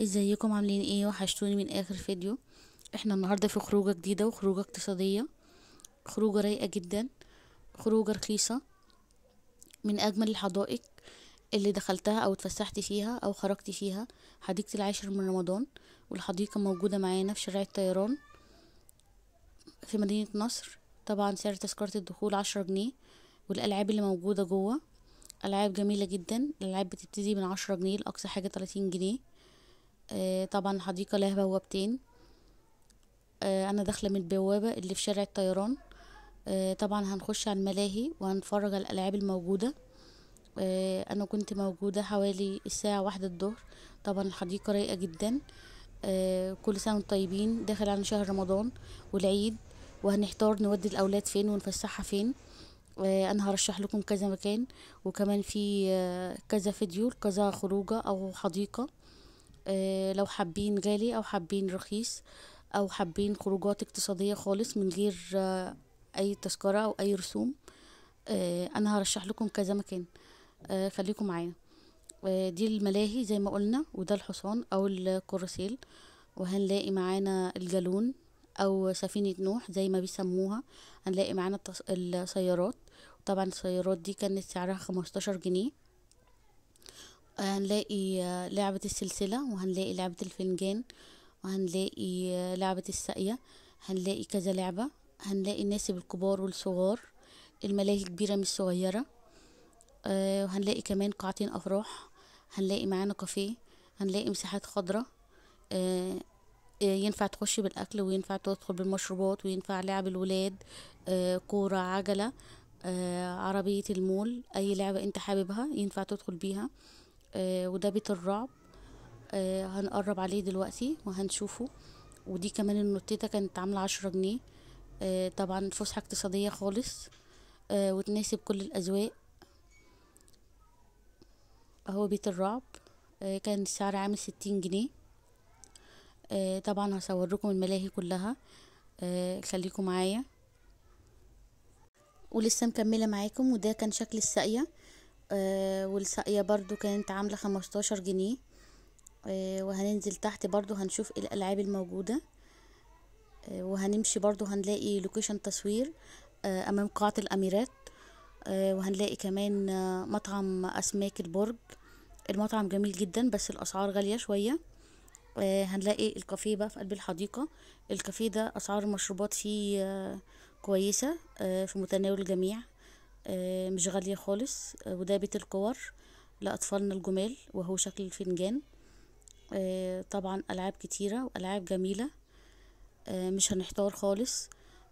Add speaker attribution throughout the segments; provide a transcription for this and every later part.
Speaker 1: ازيكم عاملين ايه وحشتوني من اخر فيديو احنا النهاردة في خروجة جديدة وخروجة اقتصادية خروجة رايقة جدا خروجة رخيصة من اجمل الحدائق اللي دخلتها او اتفسحت فيها او خرجت فيها حديقة العاشر من رمضان والحديقة موجودة معانا في شارع الطيران في مدينة نصر طبعا سعر تذكرة الدخول عشرة جنيه والألعاب اللي موجودة جوه ألعاب جميلة جدا الألعاب بتبتدي من عشرة جنيه لأقصى حاجة تلاتين جنيه آه، طبعا حديقة لها بوابتين آه، انا داخله من البوابه اللي في شارع الطيران آه، طبعا هنخش على الملاهي وهنتفرج على الالعاب الموجوده انا كنت موجوده حوالي الساعه واحدة الظهر طبعا الحديقه رايقه جدا كل سنه وانتم طيبين داخل على شهر رمضان والعيد وهنحتار نودي الاولاد فين ونفسحها فين انا هرشح لكم كذا مكان وكمان في كذا فيديو كذا خروجه او حديقه آه، لو حابين غالي او حابين رخيص او حابين خروجات اقتصاديه خالص من غير آه، اي تذكره او اي رسوم آه، انا هرشح لكم كذا مكان خليكم معايا دي الملاهي زي ما قلنا وده الحصان او الكراسيل وهنلاقي معانا الجالون او سفينة نوح زي ما بيسموها هنلاقي معانا السيارات طبعا السيارات دي كانت سعرها خمستاشر جنيه هنلاقي لعبة السلسلة وهنلاقي لعبة الفنجان وهنلاقي لعبة الساقية هنلاقي كذا لعبة هنلاقي الناس الكبار والصغار الملاهي الكبيرة مش صغيرة آه، وهنلاقي كمان قاعتين أفراح هنلاقي معانا كافيه هنلاقي مساحات خضرة آه، آه، ينفع تخش بالأكل وينفع تدخل بالمشروبات وينفع لعب الولاد كورة عجلة عربية المول أي لعبة أنت حاببها ينفع تدخل بيها آه، وده بيت الرعب آه، هنقرب عليه دلوقتي وهنشوفه ودي كمان النوتيتا كانت عاملة عشرة جنيه آه، طبعا فسحة اقتصادية خالص وتناسب كل الأذواق هو بيت الرعب كان السعر عامل ستين جنيه طبعا هصوركم الملاهي كلها خليكم معايا ولسه مكملة معاكم وده كان شكل الساقية آه، والساقية برضو كانت عاملة خمستاشر جنيه آه، وهننزل تحت برضو هنشوف إيه الالعاب الموجودة آه، وهنمشي برضو هنلاقي لوكيشن تصوير امام قاعة الاميرات وهنلاقي كمان مطعم اسماك البرج المطعم جميل جدا بس الاسعار غالية شوية هنلاقي الكافيه بقى في قلب الحديقة الكافيه ده اسعار المشروبات فيه كويسة في متناول الجميع آه، مش غالية خالص آه، وده بيت الكور لأطفالنا الجمال وهو شكل الفنجان آه، طبعا ألعاب كتيرة وألعاب جميلة مش هنحتار خالص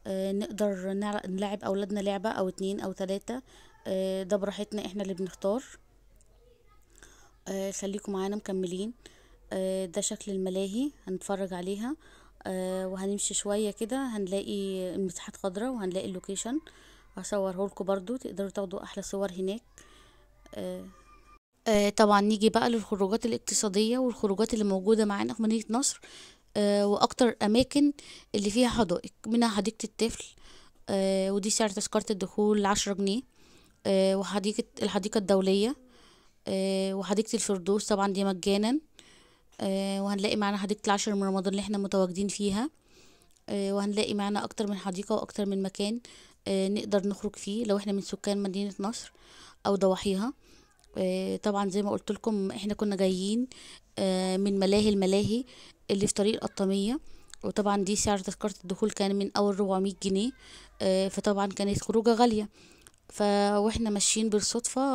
Speaker 1: نقدر نلعب أولادنا لعبة أو اتنين أو تلاتة ده براحتنا احنا اللي بنختار خليكم معانا مكملين ده شكل الملاهي هنتفرج عليها وهنمشي شوية كده هنلاقي المساحات خضرة وهنلاقي اللوكيشن هصوره لكم برضو تقدروا تاخدوا احلى صور هناك آه آه طبعا نيجي بقى للخروجات الاقتصادية والخروجات اللي موجودة معانا في مدينة نصر آه وأكتر أماكن اللي فيها حدائق منها حديقة الطفل آه ودي سعر تذكرة الدخول عشرة جنيه آه وحديقة الحديقة الدولية آه وحديقة الفردوس طبعا دي مجانا آه وهنلاقي معانا حديقة العاشر من رمضان اللي احنا متواجدين فيها آه وهنلاقي معانا أكتر من حديقة وأكتر من مكان آه، نقدر نخرج فيه لو احنا من سكان مدينة نصر أو ضواحيها آه، طبعا زي ما قلت لكم احنا كنا جايين آه، من ملاهي الملاهي اللي في طريق القطامية وطبعا دي سعر تذكرة الدخول كان من أول 400 جنيه فطبعا كانت خروجة غالية ف واحنا ماشيين بالصدفة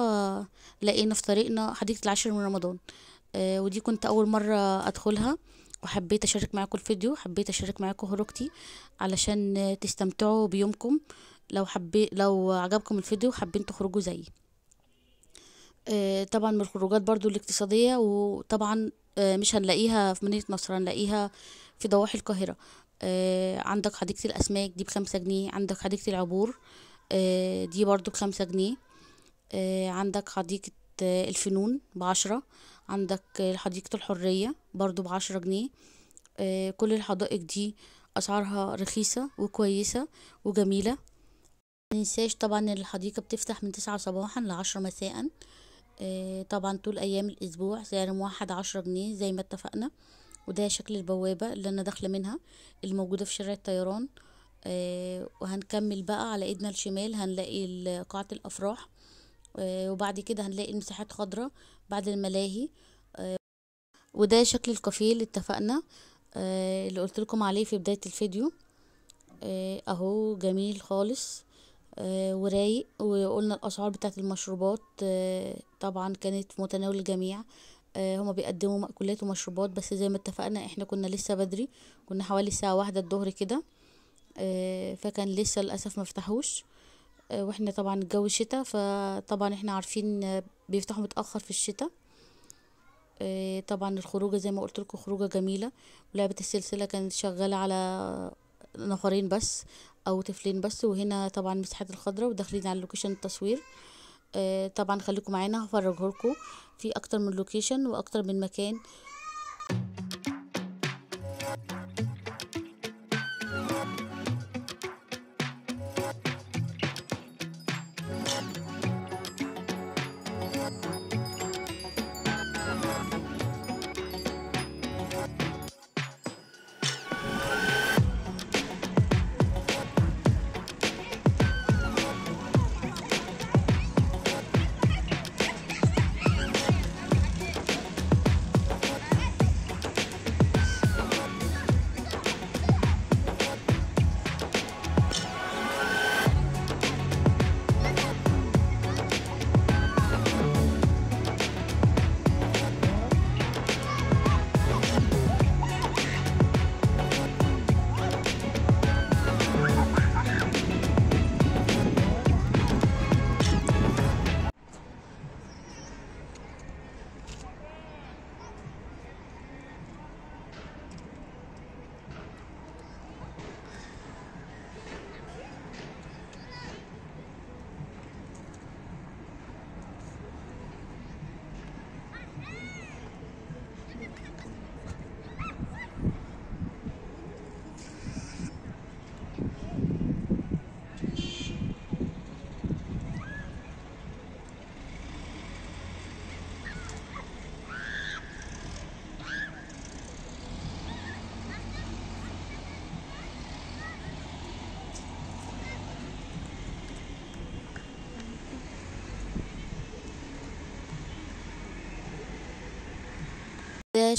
Speaker 1: لقينا في طريقنا حديقة العاشر من رمضان ودي كنت أول مرة أدخلها وحبيت أشارك معاكم الفيديو حبيت أشارك معاكم هروجتي علشان تستمتعوا بيومكم لو حبي لو عجبكم الفيديو وحابين تخرجوا زيي آه، طبعا من الخروجات برضو الاقتصادية وطبعا آه، مش هنلاقيها في مدينة نصر هنلاقيها في ضواحي القاهرة آه، عندك حديقة الأسماك دي بخمسة جنيه عندك حديقة العبور دي برضو بخمسة جنيه عندك حديقة الفنون بعشرة عندك حديقة الحرية برضو بعشرة جنيه كل الحدائق دي أسعارها رخيصة وكويسة وجميلة مننساش طبعا الحديقة بتفتح من تسعة صباحا لعشرة مساء آه، طبعا طول أيام الأسبوع سعر موحد عشرة جنيه زي ما اتفقنا وده شكل البوابة اللي أنا داخلة منها الموجودة في شارع الطيران آه، وهنكمل بقى على ايدنا الشمال هنلاقي قاعة الأفراح آه، وبعد كده هنلاقي المساحات خضراء بعد الملاهي وده شكل الكافيه اللي اتفقنا اللي قلت لكم عليه في بداية الفيديو اهو جميل خالص آه، ورايق وقلنا الأسعار بتاعت المشروبات آه، طبعا كانت في متناول الجميع آه، هما بيقدموا مأكولات ومشروبات بس زي ما اتفقنا احنا كنا لسه بدري كنا حوالي الساعة واحدة الظهر كده فكان لسه للأسف مفتحوش واحنا طبعا الجو شتا فطبعا احنا عارفين بيفتحوا متأخر في الشتاء طبعا الخروجة زي ما قلت لكم خروجة جميلة ولعبة السلسلة كانت شغالة على نفرين بس او طفلين بس وهنا طبعا مساحات الخضره وداخلين على لوكيشن التصوير آه طبعا خليكم معانا هفرجهولكوا في اكتر من لوكيشن واكتر من مكان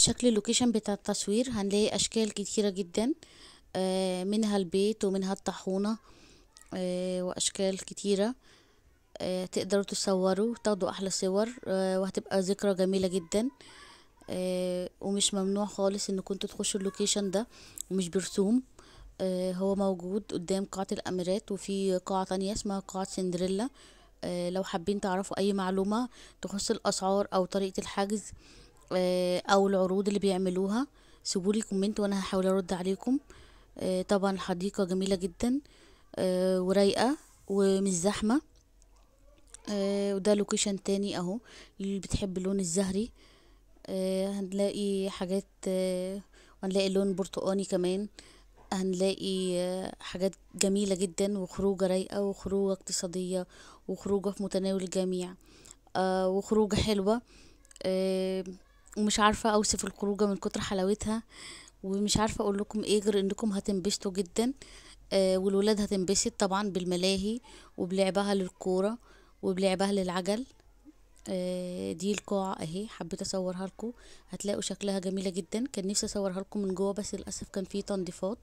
Speaker 1: شكل اللوكيشن بتاع التصوير هنلاقي اشكال كتيرة جدا آه، منها البيت ومنها الطاحونة آه، واشكال كتيرة آه، تقدروا تصوروا تاخدوا احلى صور وهتبقى ذكرى جميلة جدا ومش ممنوع خالص ان كنتوا تخشوا اللوكيشن ده ومش برسوم هو موجود قدام قاعة الأميرات وفي قاعة تانية اسمها قاعة سندريلا لو حابين تعرفوا أي معلومة تخص الأسعار أو طريقة الحجز آه، او العروض اللي بيعملوها سيبولي كومنت وانا هحاول ارد عليكم آه، طبعا الحديقة جميلة جدا آه، ورايقة ومش زحمة وده لوكيشن تاني اهو اللي بتحب اللون الزهري هنلاقي حاجات وهنلاقي لون برتقاني كمان هنلاقي حاجات جميلة جدا وخروجة رايقة وخروجة اقتصادية وخروجة في متناول الجميع وخروجة حلوة ومش عارفة أوصف الخروجة من كتر حلاوتها ومش عارفة أقول لكم إيه غير إنكم هتنبسطوا جدا آه، والولاد هتنبسط طبعا بالملاهي وبلعبها للكورة وبلعبها للعجل آه، دي القاعة اهي حبيت اصورها لكم هتلاقوا شكلها جميلة جدا كان نفسي اصورها لكم من جوه بس للأسف كان فيه تنظيفات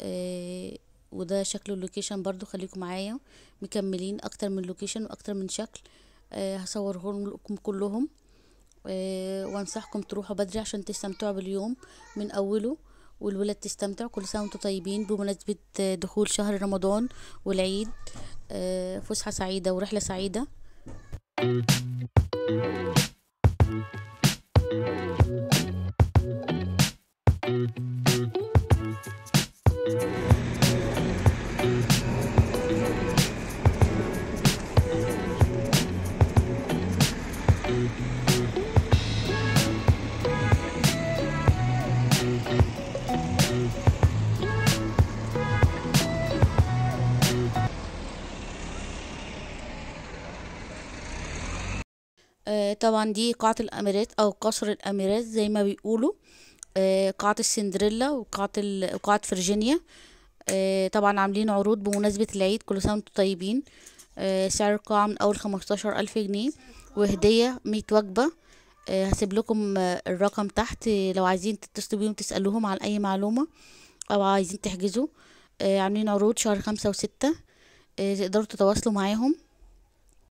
Speaker 1: آه، وده شكل اللوكيشن برضو خليكم معايا مكملين اكتر من لوكيشن واكتر من شكل هصورهم لكم كلهم آه، وانصحكم تروحوا بدري عشان تستمتعوا باليوم من اوله والولاد تستمتع كل سنه وانتم طيبين بمناسبه دخول شهر رمضان والعيد آه، فسحه سعيده ورحله سعيده thank you آه، طبعا دي قاعة الأميرات أو قصر الأميرات زي ما بيقولوا آه، قاعة السندريلا وقاعة وقاعة فرجينيا آه، طبعا عاملين عروض بمناسبة العيد كل سنة وانتم طيبين سعر القاعة من أول خمستاشر ألف جنيه وهدية مية وجبة هسيب لكم الرقم تحت لو عايزين تتصلوا بيهم تسألوهم عن أي معلومة أو عايزين تحجزوا عاملين عروض شهر خمسة وستة تقدروا تتواصلوا معاهم